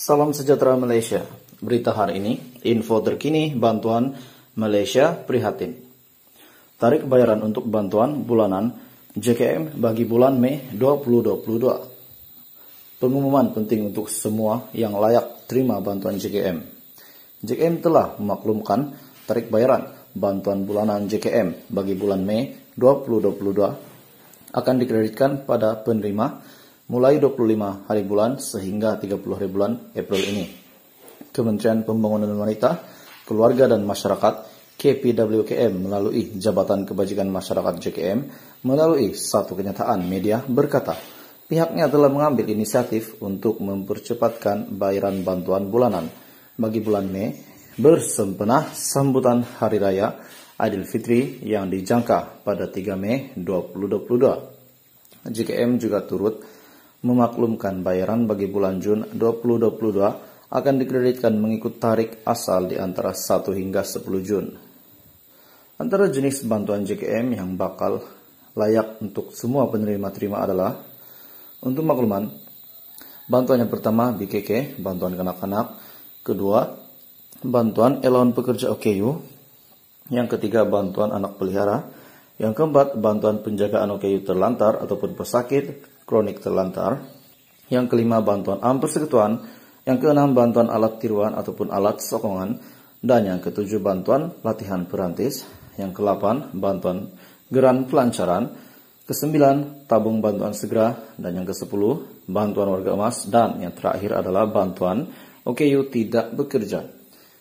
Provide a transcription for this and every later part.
Salam sejahtera Malaysia. Berita hari ini, info terkini bantuan Malaysia prihatin. Tarik bayaran untuk bantuan bulanan JKM bagi bulan Mei 2022. Pengumuman penting untuk semua yang layak terima bantuan JKM. JKM telah memaklumkan tarik bayaran bantuan bulanan JKM bagi bulan Mei 2022 akan dikreditkan pada penerima mulai 25 hari bulan sehingga 30 hari bulan April ini. Kementerian Pembangunan Wanita, Keluarga dan Masyarakat KPWKM melalui Jabatan Kebajikan Masyarakat JKM melalui satu kenyataan media berkata, pihaknya telah mengambil inisiatif untuk mempercepatkan bayaran bantuan bulanan bagi bulan Mei bersempena sambutan Hari Raya Adil Fitri yang dijangka pada 3 Mei 2022. JKM juga turut memaklumkan bayaran bagi bulan Jun 2022 akan dikreditkan mengikut tarik asal di antara 1 hingga 10 Jun. Antara jenis bantuan JKM yang bakal layak untuk semua penerima terima adalah untuk makluman, bantuan yang pertama BKK, bantuan kanak-kanak, kedua bantuan elon pekerja OKU, yang ketiga bantuan anak pelihara, yang keempat, bantuan penjagaan OKU terlantar ataupun pesakit kronik terlantar. Yang kelima, bantuan am persekutuan. Yang keenam, bantuan alat tiruan ataupun alat sokongan. Dan yang ketujuh, bantuan latihan perantis. Yang kelapan bantuan geran pelancaran. Kesembilan, tabung bantuan segera. Dan yang kesepuluh, bantuan warga emas. Dan yang terakhir adalah bantuan OKU tidak bekerja.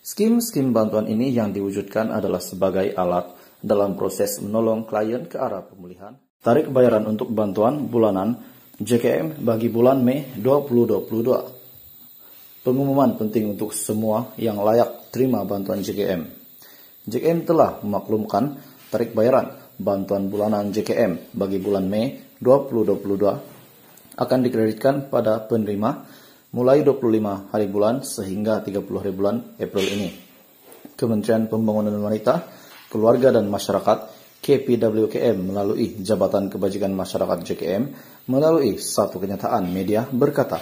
Skim-skim bantuan ini yang diwujudkan adalah sebagai alat dalam proses menolong klien ke arah pemulihan. Tarik bayaran untuk bantuan bulanan JKM bagi bulan Mei 2022. Pengumuman penting untuk semua yang layak terima bantuan JKM. JKM telah memaklumkan tarik bayaran bantuan bulanan JKM bagi bulan Mei 2022 akan dikreditkan pada penerima mulai 25 hari bulan sehingga 30 hari bulan April ini. Kementerian Pembangunan Wanita Keluarga dan Masyarakat KPWKM melalui Jabatan Kebajikan Masyarakat JKM melalui satu kenyataan media berkata,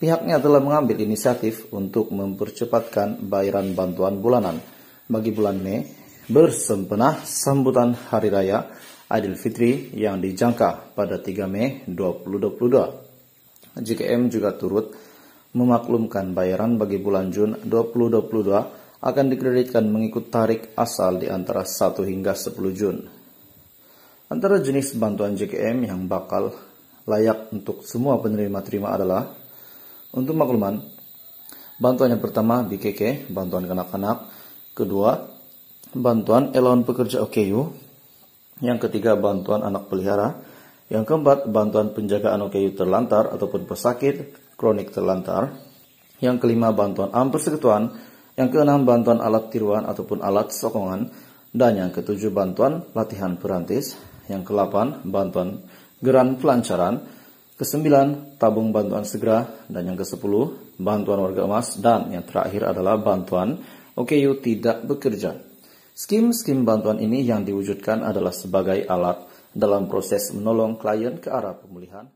pihaknya telah mengambil inisiatif untuk mempercepatkan bayaran bantuan bulanan bagi bulan Mei bersempena sambutan Hari Raya Idul Fitri yang dijangka pada 3 Mei 2022. JKM juga turut memaklumkan bayaran bagi bulan Jun 2022 akan dikreditkan mengikut tarik asal di antara 1 hingga 10 Jun. Antara jenis bantuan JKM yang bakal layak untuk semua penerima terima adalah untuk makluman, bantuan yang pertama BKK, bantuan kanak-kanak, kedua bantuan elon pekerja OKU, yang ketiga bantuan anak pelihara, yang keempat bantuan penjagaan OKU terlantar ataupun pesakit kronik terlantar, yang kelima bantuan ampersekutuan, yang keenam bantuan alat tiruan ataupun alat sokongan dan yang ketujuh bantuan latihan perantis, yang kelapan bantuan geran pelancaran, kesembilan tabung bantuan segera dan yang kesepuluh bantuan warga emas dan yang terakhir adalah bantuan OKU tidak bekerja. Skim-skim bantuan ini yang diwujudkan adalah sebagai alat dalam proses menolong klien ke arah pemulihan